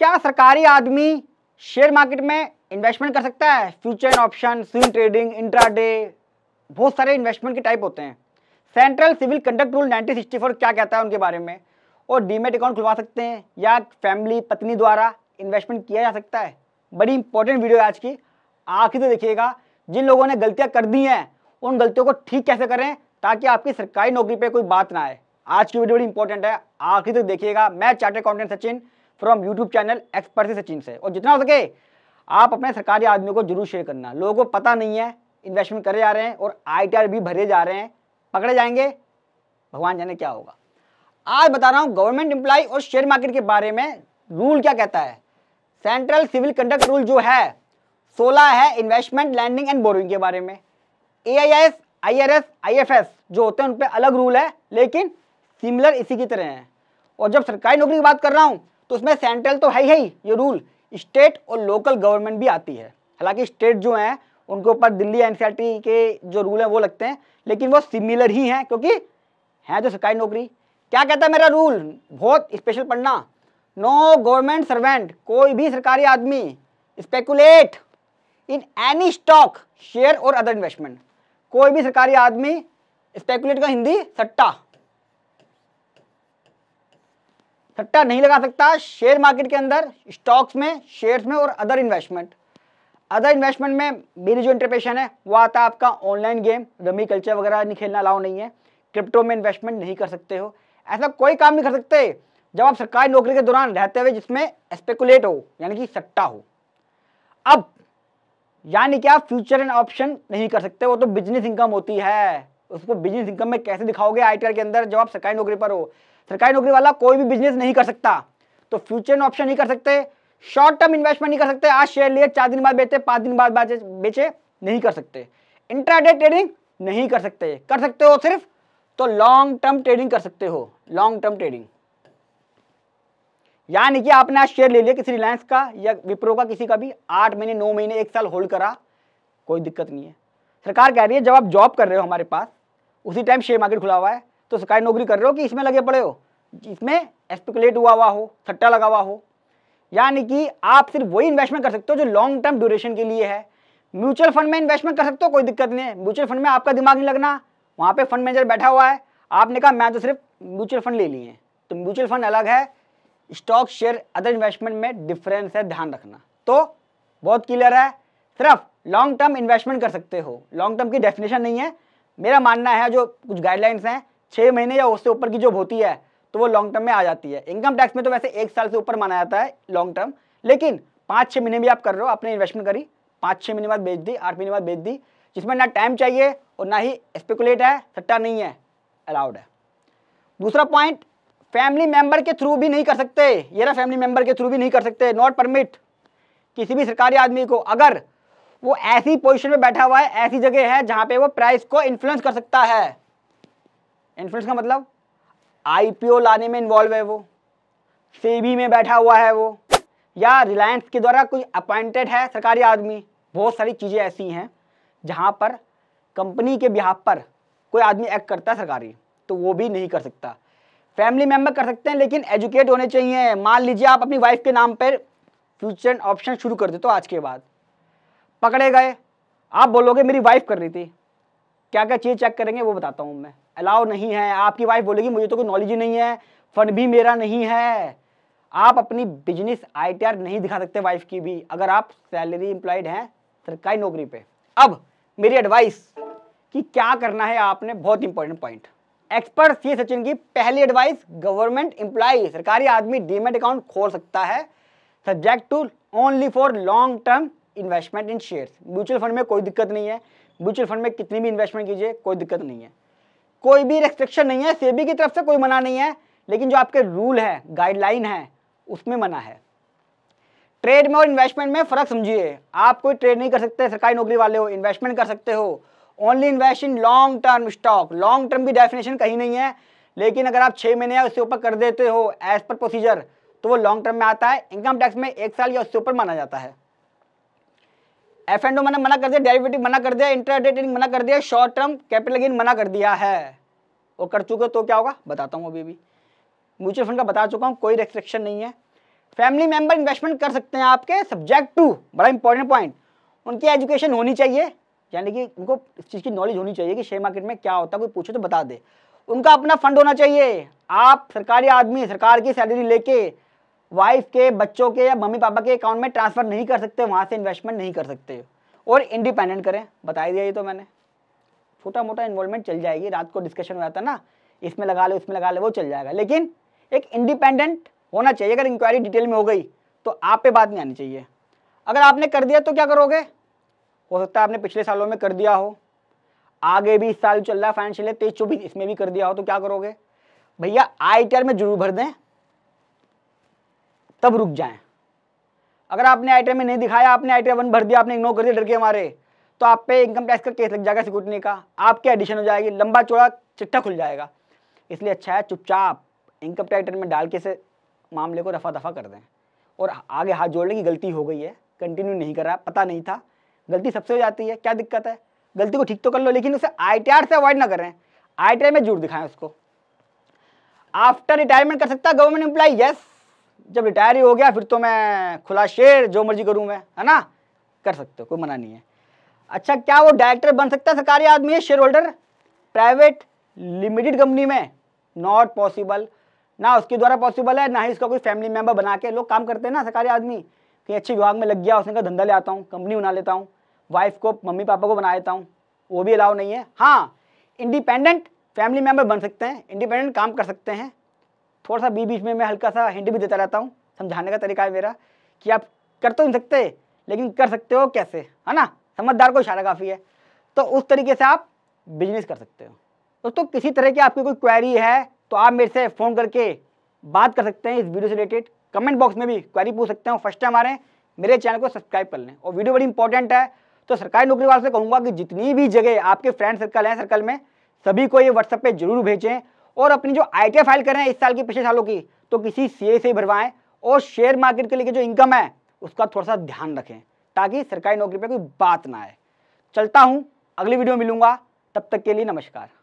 क्या सरकारी आदमी शेयर मार्केट में इन्वेस्टमेंट कर सकता है future and option swing trading intraday बहुत सारे इन्वेस्टमेंट के टाइप होते हैं सेंट्रल सिविल कंडक्ट रूल 1964 क्या कहता है उनके बारे में और डीमेट अकाउंट खुलवा सकते हैं या फैमिली पत्नी द्वारा इन्वेस्टमेंट किया जा सकता है बड़ी इंपॉर्टेंट वीडियो है आज की आखिर तो देखिएगा जिन लोगों ने गलतियाँ कर दी हैं उन गलतियों को ठीक कैसे करें ताकि आपकी सरकारी नौकरी पर कोई बात ना आए आज की वीडियो बड़ी इंपॉर्टेंट है आखिर तक देखिएगा मैं chart accountant Sachin from YouTube channel expert Sachin से और जितना हो सके आप अपने सरकारी आदमियों को जरूर शेयर करना लोगों को पता नहीं है इन्वेस्टमेंट करे जा रहे हैं और आई भी भरे जा रहे हैं पकड़े जाएंगे भगवान जाने क्या होगा आज बता रहा हूँ गवर्नमेंट एम्प्लॉय और शेयर मार्केट के बारे में रूल क्या कहता है सेंट्रल सिविल कंडक्ट रूल जो है 16 है इन्वेस्टमेंट लैंडिंग एंड बोरिंग के बारे में A I S I R S I F S जो होते हैं उन पर अलग रूल है लेकिन सिमिलर इसी की तरह हैं और जब सरकारी नौकरी की बात कर रहा हूँ तो उसमें सेंट्रल तो है ही ये रूल स्टेट और लोकल गवर्नमेंट भी आती है हालांकि स्टेट जो हैं उनके ऊपर दिल्ली एन e के जो रूल हैं वो लगते हैं लेकिन वो सिमिलर ही हैं क्योंकि हैं जो सरकारी नौकरी क्या कहता है मेरा रूल बहुत स्पेशल पढ़ना नो गवर्नमेंट सर्वेंट कोई भी सरकारी आदमी speculate in any stock share और अदर इन्वेस्टमेंट कोई भी सरकारी आदमी स्पेकुलेट का हिंदी सट्टा सट्टा नहीं लगा सकता शेयर मार्केट के अंदर स्टॉक्स में शेयर्स में और अदर इन्वेस्टमेंट अदर इन्वेस्टमेंट में मेरी जो इंटरप्रेशन है वो आता है आपका ऑनलाइन गेम रमी कल्चर वगैरह नहीं खेलना अलाउ नहीं है क्रिप्टो में इन्वेस्टमेंट नहीं कर सकते हो ऐसा कोई काम नहीं कर सकते जब आप सरकारी नौकरी के दौरान रहते हुए जिसमें स्पेकुलेट हो यानी कि सट्टा हो अब यानी कि आप फ्यूचर एंड ऑप्शन नहीं कर सकते वो तो बिजनेस इनकम होती है उसको बिजनेस इनकम में कैसे दिखाओगे आई के अंदर जब आप सरकारी नौकरी पर हो सरकारी नौकरी वाला कोई भी बिजनेस नहीं कर सकता तो फ्यूचर में ऑप्शन नहीं कर सकते शॉर्ट टर्म इन्वेस्टमेंट नहीं कर सकते आज शेयर लिए चार दिन बाद बेचे पांच दिन बाद बेचे नहीं कर सकते इंट्राडे ट्रेडिंग नहीं कर सकते कर सकते हो सिर्फ तो लॉन्ग टर्म ट्रेडिंग कर सकते हो लॉन्ग टर्म ट्रेडिंग यानी कि आपने आज शेयर ले लिया किसी रिलायंस का या विप्रो का किसी का भी आठ महीने नौ महीने एक साल होल्ड करा कोई दिक्कत नहीं है सरकार कह रही है जब आप जॉब कर रहे हो हमारे पास उसी टाइम शेयर मार्केट खुला हुआ है तो सरकारी नौकरी कर रहे हो कि इसमें लगे पड़े हो जिसमें एस्पिकुलेट हुआ हुआ हो सट्टा लगा हुआ हो यानी कि आप सिर्फ वही इन्वेस्टमेंट कर सकते हो जो लॉन्ग टर्म ड्यूरेशन के लिए है म्यूचुअल फंड में इन्वेस्टमेंट कर सकते हो कोई दिक्कत नहीं है म्यूचुअल फंड में आपका दिमाग नहीं लगना वहाँ पे फंड मैनेजर बैठा हुआ है आपने कहा मैं तो सिर्फ म्यूचुअल फंड ले लिए हैं तो म्यूचुअल फंड अलग है स्टॉक शेयर अदर इन्वेस्टमेंट में डिफरेंस है ध्यान रखना तो बहुत क्लियर है सिर्फ लॉन्ग टर्म इन्वेस्टमेंट कर सकते हो लॉन्ग टर्म की डेफिनेशन नहीं है मेरा मानना है जो कुछ गाइडलाइंस हैं छः महीने या उससे ऊपर की जो होती है तो वो लॉन्ग टर्म में आ जाती है इनकम टैक्स में तो वैसे एक साल से ऊपर माना जाता है लॉन्ग टर्म लेकिन पाँच छः महीने भी आप कर रहे हो आपने इन्वेस्टमेंट करी पाँच छः महीने बाद बेच दी आठ महीने बाद बेच दी जिसमें ना टाइम चाहिए और ना ही स्पेकुलेट है सट्टा नहीं है अलाउड है दूसरा पॉइंट फैमिली मेंबर के थ्रू भी नहीं कर सकते ये ना फैमिली मेंबर के थ्रू भी नहीं कर सकते नॉट परमिट किसी भी सरकारी आदमी को अगर वो ऐसी पोजीशन में बैठा हुआ है ऐसी जगह है जहाँ पे वो प्राइस को इन्फ्लुएंस कर सकता है इन्फ्लुएंस का मतलब आईपीओ लाने में इन्वॉल्व है वो सेबी में बैठा हुआ है वो या रिलायंस के द्वारा कोई अपॉइंटेड है सरकारी आदमी बहुत सारी चीज़ें ऐसी हैं जहाँ पर कंपनी के बिहाफ पर कोई आदमी एक्ट करता है सरकारी तो वो भी नहीं कर सकता फैमिली मेम्बर कर सकते हैं लेकिन एजुकेट होने चाहिए मान लीजिए आप अपनी वाइफ के नाम पर फ्यूचर ऑप्शन शुरू कर देते हो आज के बाद पकड़े गए आप बोलोगे मेरी वाइफ कर रही थी क्या क्या चीज़ चेक करेंगे वो बताता हूँ मैं अलाउ नहीं है आपकी वाइफ बोलेगी मुझे तो कोई नॉलेज ही नहीं है फंड भी मेरा नहीं है आप अपनी बिजनेस आईटीआर नहीं दिखा सकते वाइफ की भी अगर आप सैलरी एम्प्लॉयड हैं सरकारी नौकरी पे अब मेरी एडवाइस कि क्या करना है आपने बहुत important point expert C Sachin की पहली एडवाइस गवर्नमेंट एम्प्लॉय सरकारी आदमी डीमेट अकाउंट खोल सकता है subject to only for long term investment in shares mutual fund में कोई दिक्कत नहीं है म्यूचुअल फंड में कितनी भी इन्वेस्टमेंट कीजिए कोई दिक्कत नहीं है कोई भी रेस्ट्रिक्शन नहीं है सेबी की तरफ से कोई मना नहीं है लेकिन जो आपके रूल है गाइडलाइन है उसमें मना है ट्रेड में और इन्वेस्टमेंट में फ़र्क समझिए आप कोई ट्रेड नहीं कर सकते सरकारी नौकरी वाले हो इन्वेस्टमेंट कर सकते हो only invest in long term stock long term की डेफिनेशन कहीं नहीं है लेकिन अगर आप छः महीने या उससे ऊपर कर देते हो एज पर प्रोसीजर तो वो लॉन्ग टर्म में आता है इनकम टैक्स में एक साल या उससे ऊपर माना जाता है एफ एंड ओ मैंने मना कर दिया डेरिवेटिव मना कर दिया इंटर ट्रेडिंग मना कर दिया शॉर्ट टर्म कैपिटल गेन मना कर दिया है और कर चुके तो क्या होगा बताता हूँ अभी भी म्यूचुअल फंड का बता चुका हूँ कोई रेस्ट्रिक्शन नहीं है फैमिली मेंबर इन्वेस्टमेंट कर सकते हैं आपके सब्जेक्ट टू बड़ा इंपॉर्टेंट पॉइंट उनकी एजुकेशन होनी चाहिए यानी कि उनको इस चीज़ की नॉलेज होनी चाहिए कि शेयर मार्केट में क्या होता है कोई पूछे तो बता दे उनका अपना फंड होना चाहिए आप सरकारी आदमी सरकार की सैलरी लेके वाइफ के बच्चों के या मम्मी पापा के अकाउंट में ट्रांसफ़र नहीं कर सकते वहाँ से इन्वेस्टमेंट नहीं कर सकते और इंडिपेंडेंट करें बता दिया ये तो मैंने छोटा मोटा इन्वॉल्वमेंट चल जाएगी रात को डिस्कशन हो जाता ना इसमें लगा लो इसमें लगा लो वो चल जाएगा लेकिन एक इंडिपेंडेंट होना चाहिए अगर इंक्वायरी डिटेल में हो गई तो आप पे बात नहीं आनी चाहिए अगर आपने कर दिया तो क्या करोगे हो सकता है आपने पिछले सालों में कर दिया हो आगे भी इस साल चल रहा है फाइनेंशियल तेईस चौबीस इसमें भी कर दिया हो तो क्या करोगे भैया आई में जरूर भर दें तब रुक जाएं अगर आपने आई में नहीं दिखाया आपने आई वन भर दिया आपने इग्नोर कर दिया डर के हमारे तो आप पे इनकम टैक्स का केस लग जाएगा सिक्योरिटी का आपके एडिशन हो जाएगी लंबा चौड़ा चिट्ठा खुल जाएगा इसलिए अच्छा है चुपचाप इनकम टैक्स रिटर्न में डाल के इसे मामले को रफा दफा कर दें और आगे हाथ जोड़ने की गलती हो गई है कंटिन्यू नहीं कर रहा पता नहीं था गलती सबसे हो जाती है क्या दिक्कत है गलती को ठीक तो कर लो लेकिन उसे आई से अवॉइड ना करें आई में जरूर दिखाएं उसको आफ्टर रिटायरमेंट कर सकता है गवर्नमेंट एम्प्लाई यस जब रिटायर ही हो गया फिर तो मैं खुला शेर जो मर्जी करूँ मैं है ना कर सकते हो कोई मना नहीं है अच्छा क्या वो डायरेक्टर बन सकता है सरकारी आदमी है shareholder private limited company में नॉट पॉसिबल ना उसके द्वारा पॉसिबल है ना ही उसका कोई फैमिली मेम्बर बना के लोग काम करते हैं ना सरकारी आदमी कहीं अच्छे विभाग में लग गया उसने का धंधा ले आता हूँ कंपनी बना लेता हूँ वाइफ को मम्मी पापा को बना लेता हूँ वो भी अलाउ नहीं है हाँ इंडिपेंडेंट फैमिली मेम्बर बन सकते हैं इंडिपेंडेंट काम कर सकते हैं थोड़ा सा बीच बीच में मैं हल्का सा हिंट भी देता रहता हूँ समझाने का तरीका है मेरा कि आप कर तो नहीं सकते लेकिन कर सकते हो कैसे है ना समझदार को इशारा काफ़ी है तो उस तरीके से आप बिजनेस कर सकते हो दोस्तों तो किसी तरह की आपकी कोई क्वेरी है तो आप मेरे से फ़ोन करके बात कर सकते हैं इस वीडियो से रिलेटेड कमेंट बॉक्स में भी क्वेरी पूछ सकते हो फर्स्ट टाइम आ रहे हैं मेरे चैनल को सब्सक्राइब कर लें और वीडियो बड़ी इंपॉर्टेंट है तो सरकारी नौकरी वाले से कहूँगा कि जितनी भी जगह आपके फ्रेंड सर्कल हैं सर्कल में सभी को ये व्हाट्सएप पर जरूर भेजें और अपनी जो आई फाइल करें इस साल की पिछले सालों की तो किसी सी से भरवाएं और शेयर मार्केट के लिए जो इनकम है उसका थोड़ा सा ध्यान रखें ताकि सरकारी नौकरी पर कोई बात ना आए चलता हूँ अगली वीडियो में मिलूंगा तब तक के लिए नमस्कार